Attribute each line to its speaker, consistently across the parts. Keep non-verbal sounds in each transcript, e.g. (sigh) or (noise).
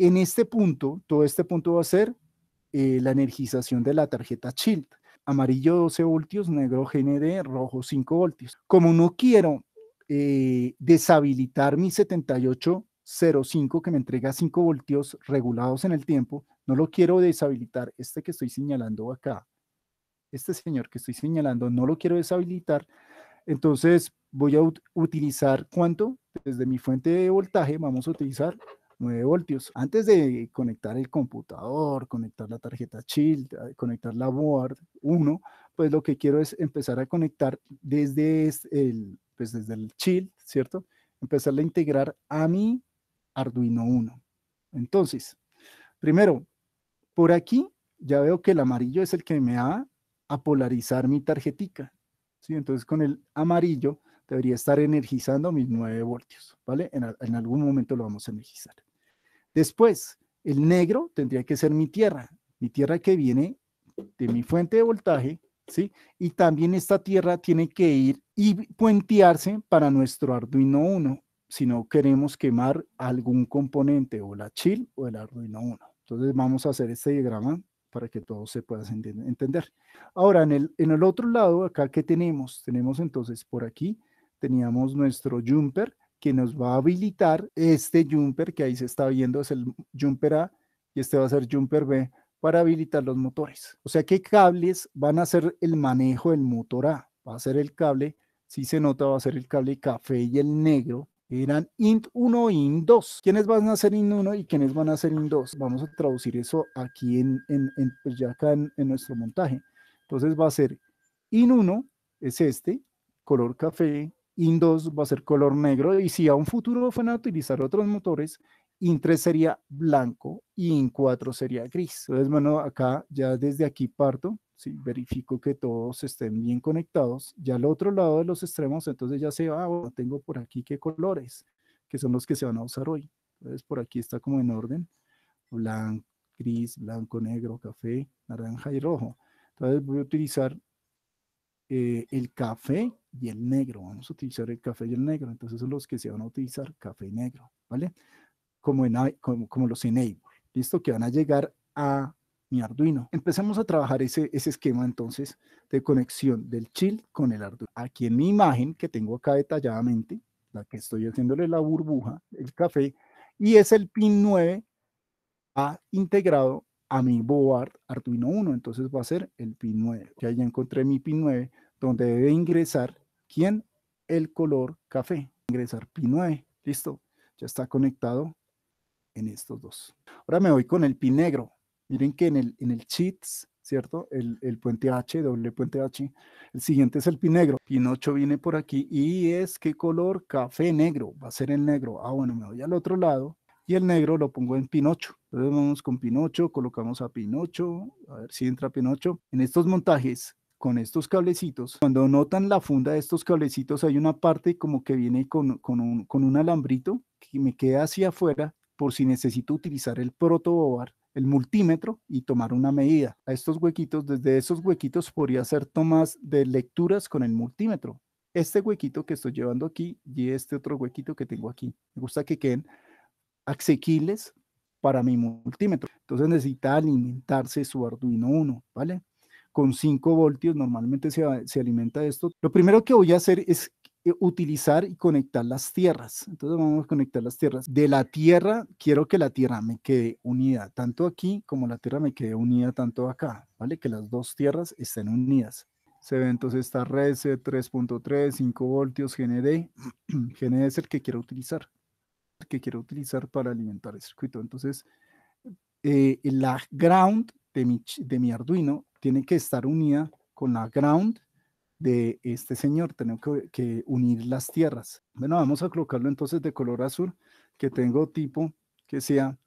Speaker 1: En este punto, todo este punto va a ser eh, la energización de la tarjeta Shield. Amarillo 12 voltios, negro GND, rojo 5 voltios. Como no quiero eh, deshabilitar mi 7805 que me entrega 5 voltios regulados en el tiempo, no lo quiero deshabilitar, este que estoy señalando acá, este señor que estoy señalando, no lo quiero deshabilitar, entonces voy a utilizar cuánto? Desde mi fuente de voltaje vamos a utilizar 9 voltios. Antes de conectar el computador, conectar la tarjeta Shield, eh, conectar la board 1, pues lo que quiero es empezar a conectar desde el, pues desde el Shield, ¿cierto? Empezar a integrar a mi Arduino 1. Entonces, primero, por aquí ya veo que el amarillo es el que me va a polarizar mi tarjetica. ¿sí? Entonces, con el amarillo debería estar energizando mis 9 voltios, ¿vale? en algún momento lo vamos a energizar. Después, el negro tendría que ser mi tierra, mi tierra que viene de mi fuente de voltaje, ¿sí? Y también esta tierra tiene que ir y puentearse para nuestro Arduino 1, si no queremos quemar algún componente, o la chill o el Arduino 1. Entonces vamos a hacer este diagrama para que todos se puedan entender. Ahora, en el, en el otro lado, acá, ¿qué tenemos? Tenemos entonces por aquí, teníamos nuestro jumper, que nos va a habilitar este jumper que ahí se está viendo, es el jumper A y este va a ser jumper B para habilitar los motores. O sea qué cables van a ser el manejo del motor A, va a ser el cable, si se nota va a ser el cable café y el negro, eran int 1 y int 2. ¿Quiénes van a ser int 1 y quiénes van a ser int 2? Vamos a traducir eso aquí en, en, en, pues nuestro montaje. Entonces va a ser in 1 es este, color café, IN2 va a ser color negro y si a un futuro van a utilizar otros motores, IN3 sería blanco y IN4 sería gris. Entonces, bueno, acá ya desde aquí parto, verifico que todos estén bien conectados. Ya al otro lado de los extremos, entonces ya se va, ah, tengo por aquí qué colores, que son los que se van a usar hoy. Entonces, por aquí está como en orden, blanco, gris, blanco, negro, café, naranja y rojo. Entonces voy a utilizar eh, el café y el negro. Vamos a utilizar el café y el negro. Entonces son los que se van a utilizar café y negro, ¿vale? Como, en, como, como los enable, ¿listo? Que van a llegar a mi Arduino. Empecemos a trabajar ese, ese esquema entonces de conexión del chill con el Arduino. Aquí en mi imagen que tengo acá detalladamente, la que estoy haciéndole la burbuja, el café, y es el pin 9 ha integrado a mi board Arduino 1, entonces va a ser el pin 9. Ya, ya encontré mi pin 9, donde debe ingresar, ¿quién? El color café. Ingresar pin 9, listo, ya está conectado en estos dos. Ahora me voy con el pin negro. Miren que en el, en el cheats, ¿cierto? El, el puente H, doble puente H. El siguiente es el pin negro. Pin 8 viene por aquí y es qué color café negro. Va a ser el negro. Ah, bueno, me voy al otro lado y el negro lo pongo en Pinocho. Entonces vamos con Pinocho, colocamos a Pinocho, a ver si entra Pinocho. En estos montajes, con estos cablecitos, cuando notan la funda de estos cablecitos, hay una parte como que viene con, un, alambrito que me queda hacia afuera por si necesito utilizar el protobobar el multímetro y tomar una medida. A estos huequitos, desde esos huequitos podría hacer tomas de lecturas con el multímetro. Este huequito que estoy llevando aquí y este otro huequito que tengo aquí. Me gusta que queden asequibles para mi multímetro. Entonces necesita alimentarse su Arduino 1, ¿vale? Con 5 voltios normalmente se, se alimenta esto. Lo primero que voy a hacer es eh, utilizar y conectar las tierras. Entonces vamos a conectar las tierras. De la tierra, quiero que la tierra me quede unida, tanto aquí como la tierra me quede unida, tanto acá, ¿vale? Que las dos tierras estén unidas. Se ve entonces esta red 3.3, 5 voltios, GND. (clears throat) GND es el que quiero utilizar que quiero utilizar para alimentar el circuito. Entonces, eh, la ground de mi, de mi Arduino tiene que estar unida con la ground de este señor. Tengo que, unir las tierras. Bueno, vamos a colocarlo entonces de color azul, que tengo tipo que sea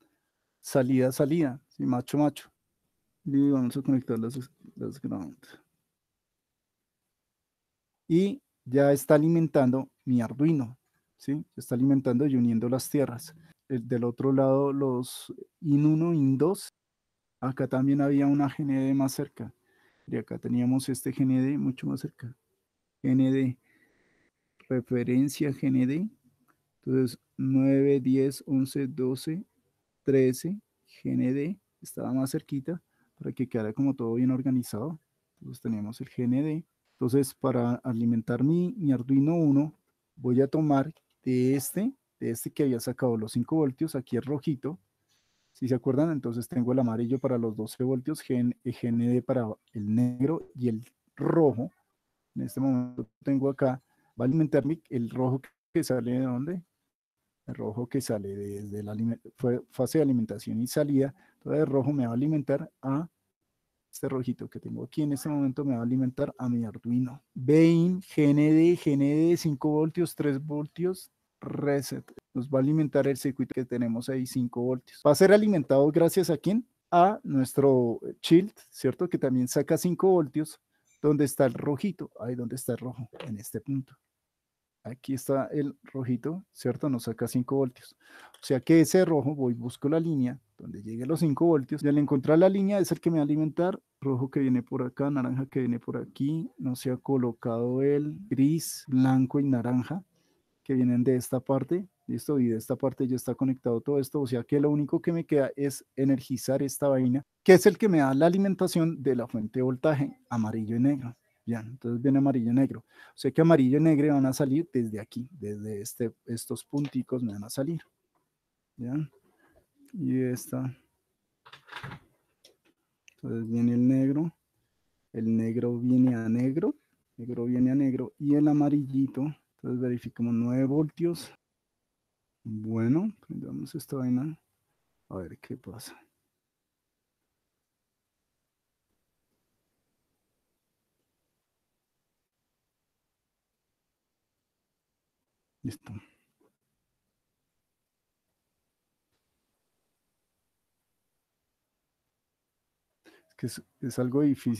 Speaker 1: salida, salida, macho, macho. Y vamos a conectar las, las ground. Y ya está alimentando mi Arduino. ¿sí? Se está alimentando y uniendo las tierras. del otro lado, los IN1, IN2, acá también había una GND más cerca. Y acá teníamos este GND mucho más cerca. GND, referencia GND. Entonces, 9, 10, 11, 12, 13, GND, estaba más cerquita para que quedara como todo bien organizado. Entonces teníamos el GND. Entonces, para alimentar mi Arduino 1, voy a tomar de este, de este que había sacado los 5 voltios, aquí es rojito, si se acuerdan, entonces tengo el amarillo para los 12 voltios, GND eh, e para el negro y el rojo. En este momento tengo acá, va a alimentar el rojo que sale de dónde? El rojo que sale desde la fase de alimentación y salida, entonces el rojo me va a alimentar a este rojito que tengo aquí en este momento me va a alimentar a mi Arduino. Bain, GND, GND 5 voltios, 3 voltios, reset. Nos va a alimentar el circuito que tenemos ahí, 5 voltios. Va a ser alimentado gracias a quién? A nuestro shield, ¿cierto? Que también saca 5 voltios. ¿Dónde está el rojito? Ahí donde está el rojo, en este punto aquí está el rojito, ¿cierto? Nos saca 5 voltios. O sea que ese rojo, voy, busco la línea donde llegue los 5 voltios, y al encontrar la línea es el que me va a alimentar, rojo que viene por acá, naranja que viene por aquí, no se ha colocado el gris, blanco y naranja, que vienen de esta parte, ¿listo? Y de esta parte ya está conectado todo esto, o sea que lo único que me queda es energizar esta vaina, que es el que me da la alimentación de la fuente de voltaje amarillo y negro entonces viene amarillo y negro. O sea que amarillo y negro van a salir desde aquí, desde este, estos punticos me van a salir. ¿Ya? Y esta. Entonces viene el negro. El negro viene a negro. Negro viene a negro. Y el amarillito. Entonces verificamos 9 voltios. Bueno, prendamos pues esta vaina. A ver qué pasa. Listo. Es que es, es algo difícil